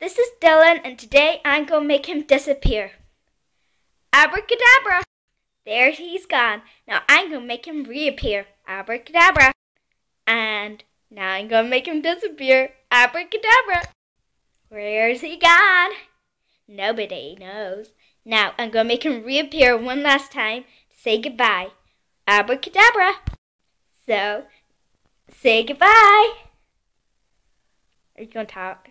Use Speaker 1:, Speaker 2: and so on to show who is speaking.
Speaker 1: This is Dylan and today I'm going to make him disappear. Abracadabra! There he's gone. Now I'm going to make him reappear. Abracadabra! And now I'm going to make him disappear. Abracadabra! Where's he gone? Nobody knows. Now I'm going to make him reappear one last time to say goodbye. Abracadabra! So, say goodbye.
Speaker 2: Are you going to talk?